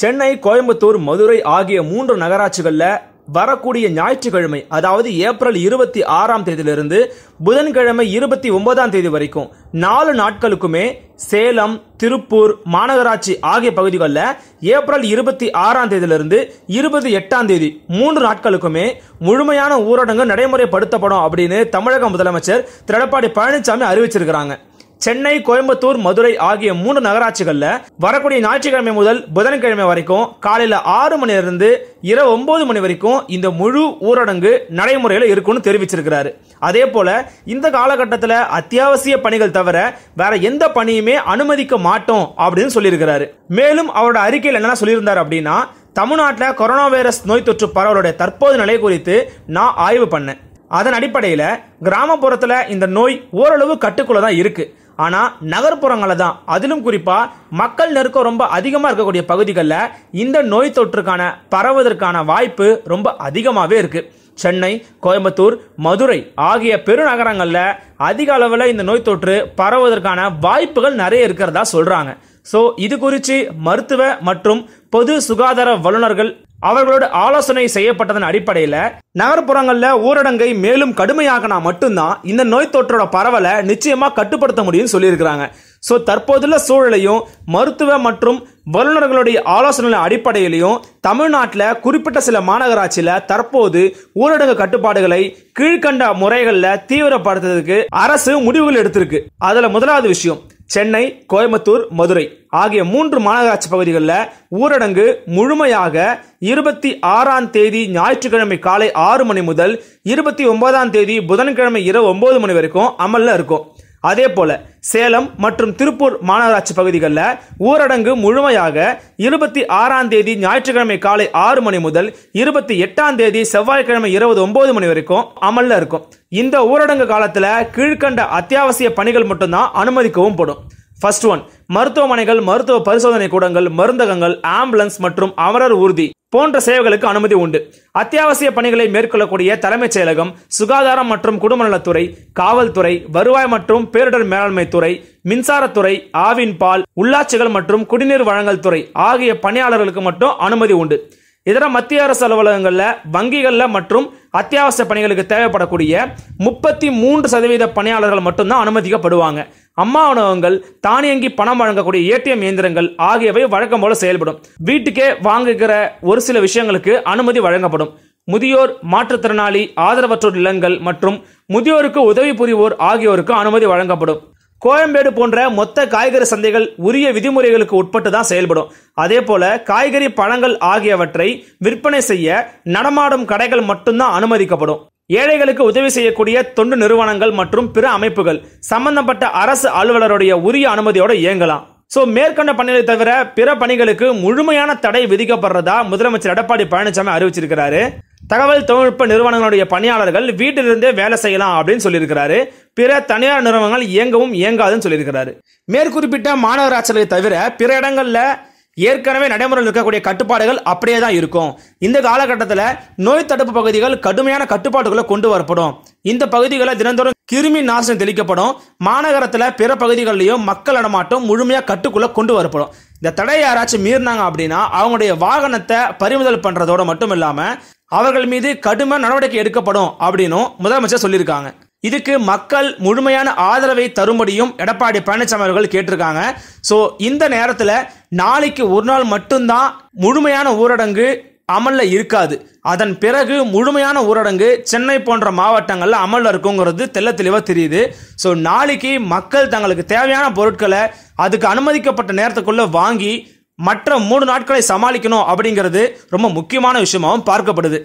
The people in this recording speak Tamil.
சென்னை கோயம்புத்தூர் மதுரை ஆகிய மூன்று நகராட்சிகளில் வரக்கூடிய ஞாயிற்றுக்கிழமை அதாவது ஏப்ரல் இருபத்தி ஆறாம் தேதியிலிருந்து புதன்கிழமை இருபத்தி ஒன்பதாம் தேதி வரைக்கும் நாலு நாட்களுக்குமே சேலம் திருப்பூர் மாநகராட்சி ஆகிய பகுதிகளில் ஏப்ரல் இருபத்தி ஆறாம் தேதியிலிருந்து இருபத்தி எட்டாம் தேதி மூன்று நாட்களுக்குமே முழுமையான ஊரடங்கு நடைமுறைப்படுத்தப்படும் அப்படின்னு தமிழக முதலமைச்சர் திரு எடப்பாடி பழனிசாமி அறிவிச்சிருக்கிறாங்க சென்னை கோயம்புத்தூர் மதுரை ஆகிய மூன்று நகராட்சிகளில் வரக்கூடிய ஞாயிற்றுக்கிழமை முதல் புதன்கிழமை வரைக்கும் காலையில் ஆறு மணிலிருந்து இரவு ஒன்பது மணி வரைக்கும் இந்த முழு ஊரடங்கு நடைமுறையில் இருக்கும்னு தெரிவிச்சிருக்கிறாரு அதே போல இந்த காலகட்டத்தில் அத்தியாவசிய பணிகள் தவிர வேற எந்த பணியுமே அனுமதிக்க மாட்டோம் அப்படின்னு சொல்லியிருக்கிறாரு மேலும் அவரோட அறிக்கையில் என்னென்ன சொல்லியிருந்தார் அப்படின்னா தமிழ்நாட்டில் கொரோனா வைரஸ் நோய் தொற்று பரவலுடைய தற்போது நிலை குறித்து நான் ஆய்வு பண்ணேன் அதன் அடிப்படையில் கிராமப்புறத்தில் இந்த நோய் ஓரளவு கட்டுக்குள்ள தான் இருக்குது ஆனால் நகர்ப்புறங்களில் தான் அதிலும் குறிப்பாக மக்கள் நெருக்கம் ரொம்ப அதிகமாக இருக்கக்கூடிய பகுதிகளில் இந்த நோய் தொற்றுக்கான பரவதற்கான வாய்ப்பு ரொம்ப அதிகமாகவே இருக்குது சென்னை கோயம்புத்தூர் மதுரை ஆகிய பெருநகரங்களில் அதிக அளவில் இந்த நோய் தொற்று பரவுவதற்கான வாய்ப்புகள் நிறைய இருக்கிறதா சொல்கிறாங்க ஸோ இது குறித்து மருத்துவ மற்றும் பொது சுகாதார வல்லுநர்கள் அவர்களோடு ஆலோசனை செய்யப்பட்டதன் அடிப்படையில் நகர்ப்புறங்களில் ஊரடங்கை மேலும் கடுமையாகனா மட்டும்தான் இந்த நோய் தொற்றோட பரவலை நிச்சயமாக கட்டுப்படுத்த முடியும்னு சொல்லியிருக்கிறாங்க ஸோ தற்போதுள்ள சூழலையும் மருத்துவ மற்றும் வல்லுநர்களுடைய ஆலோசனை அடிப்படையிலையும் தமிழ்நாட்டில் குறிப்பிட்ட சில மாநகராட்சியில் தற்போது ஊரடங்கு கட்டுப்பாடுகளை கீழ்கண்ட முறைகளில் தீவிரப்படுத்துறதுக்கு அரசு முடிவுகள் எடுத்திருக்கு அதில் முதலாவது விஷயம் சென்னை கோயம்புத்தூர் மதுரை ஆகிய மூன்று மாநகராட்சி பகுதிகளில் ஊரடங்கு முழுமையாக இருபத்தி ஆறாம் தேதி ஞாயிற்றுக்கிழமை காலை ஆறு மணி முதல் இருபத்தி ஒன்பதாம் தேதி புதன்கிழமை இரவு ஒன்பது மணி வரைக்கும் அமலில் இருக்கும் அதே போல சேலம் மற்றும் திருப்பூர் மாநகராட்சி பகுதிகளில் ஊரடங்கு முழுமையாக இருபத்தி ஆறாம் தேதி ஞாயிற்றுக்கிழமை காலை ஆறு மணி முதல் இருபத்தி எட்டாம் தேதி செவ்வாய்க்கிழமை இருபது ஒன்பது மணி வரைக்கும் அமல்ல இருக்கும் இந்த ஊரடங்கு காலத்தில் கீழ்கண்ட அத்தியாவசிய பணிகள் மட்டும்தான் அனுமதிக்கவும் படும் ஃபர்ஸ்ட் ஒன் மருத்துவமனைகள் மருத்துவ பரிசோதனை கூடங்கள் மருந்தகங்கள் ஆம்புலன்ஸ் மற்றும் அமரர் ஊர்தி போன்ற சேவைகளுக்கு அனுமதி உண்டு அத்தியாவசிய பணிகளை மேற்கொள்ளக்கூடிய தலைமைச் செயலகம் சுகாதாரம் மற்றும் குடும்பநலத்துறை காவல்துறை வருவாய் மற்றும் பேரிடர் மேலாண்மை துறை மின்சாரத்துறை ஆவின் பால் உள்ளாட்சிகள் மற்றும் குடிநீர் வழங்கல் துறை ஆகிய பணியாளர்களுக்கு மட்டும் அனுமதி உண்டு இதர மத்திய அரசு அலுவலகங்களில் வங்கிகளில் மற்றும் அத்தியாவசிய பணிகளுக்கு தேவைப்படக்கூடிய முப்பத்தி மூன்று சதவீத பணியாளர்கள் மட்டும்தான் அனுமதிக்கப்படுவாங்க அம்மா உணவகங்கள் தானியங்கி பணம் வழங்கக்கூடிய ஏடிஎம் இயந்திரங்கள் ஆகியவை வழக்கம் போல செயல்படும் வீட்டுக்கே வாங்குகிற ஒரு சில விஷயங்களுக்கு அனுமதி வழங்கப்படும் முதியோர் மாற்றுத்திறனாளி ஆதரவற்றோர் இல்லங்கள் மற்றும் முதியோருக்கு உதவி புரிவோர் ஆகியோருக்கு அனுமதி வழங்கப்படும் கோயம்பேடு போன்ற மொத்த காய்கறி சந்தைகள் உரிய விதிமுறைகளுக்கு உட்பட்டு தான் செயல்படும் அதே போல காய்கறி பழங்கள் ஆகியவற்றை விற்பனை செய்ய நடமாடும் கடைகள் மட்டும்தான் அனுமதிக்கப்படும் ஏழைகளுக்கு உதவி செய்யக்கூடிய தொண்டு நிறுவனங்கள் மற்றும் பிற அமைப்புகள் சம்பந்தப்பட்ட அரசு அலுவலருடைய உரிய அனுமதியோடு இயங்கலாம் ஸோ மேற்கண்ட பணிகளை தவிர பிற பணிகளுக்கு முழுமையான தடை விதிக்கப்படுறதா முதலமைச்சர் எடப்பாடி பழனிசாமி அறிவிச்சிருக்கிறாரு தகவல் தொழில்நுட்ப நிறுவனங்களுடைய பணியாளர்கள் வீட்டிலிருந்தே வேலை செய்யலாம் அப்படின்னு சொல்லியிருக்கிறாரு பிற தனியார் நிறுவனங்கள் இயங்கவும் இயங்காதுன்னு சொல்லியிருக்கிறாரு மேற்குறிப்பிட்ட மாநகராட்சிகளை தவிர பிற இடங்களில் ஏற்கனவே நடைமுறையில் இருக்கக்கூடிய கட்டுப்பாடுகள் அப்படியே தான் இருக்கும் இந்த காலகட்டத்தில் நோய் தடுப்பு பகுதிகள் கடுமையான கட்டுப்பாடுகளை கொண்டு வரப்படும் இந்த பகுதிகளை தினந்தோறும் கிருமி நாசம் தெளிக்கப்படும் மாநகரத்தில் பிற பகுதிகளிலையும் மக்கள் நடமாட்டம் முழுமையாக கட்டுக்குள்ளே கொண்டு வரப்படும் இந்த தடை யாராச்சும் மீறினாங்க அப்படின்னா அவங்களுடைய வாகனத்தை பறிமுதல் பண்றதோட மட்டும் இல்லாமல் அவர்கள் மீது கடுமை நடவடிக்கை எடுக்கப்படும் அப்படின்னும் முதலமைச்சர் சொல்லியிருக்காங்க இதுக்கு மக்கள் முழுமையான ஆதரவை தரும்படியும் எடப்பாடி பழனிசாமி அவர்கள் கேட்டிருக்காங்க ஸோ இந்த நேரத்தில் நாளைக்கு ஒரு நாள் மட்டும்தான் முழுமையான ஊரடங்கு அமலில் இருக்காது அதன் பிறகு முழுமையான ஊரடங்கு சென்னை போன்ற மாவட்டங்களில் அமலில் இருக்குங்கிறது தெல்ல தெளிவாக தெரியுது ஸோ நாளைக்கு மக்கள் தங்களுக்கு தேவையான பொருட்களை அதுக்கு அனுமதிக்கப்பட்ட நேரத்துக்குள்ளே வாங்கி மற்ற மூணு நாட்களை சமாளிக்கணும் அப்படிங்கிறது ரொம்ப முக்கியமான விஷயமாகவும் பார்க்கப்படுது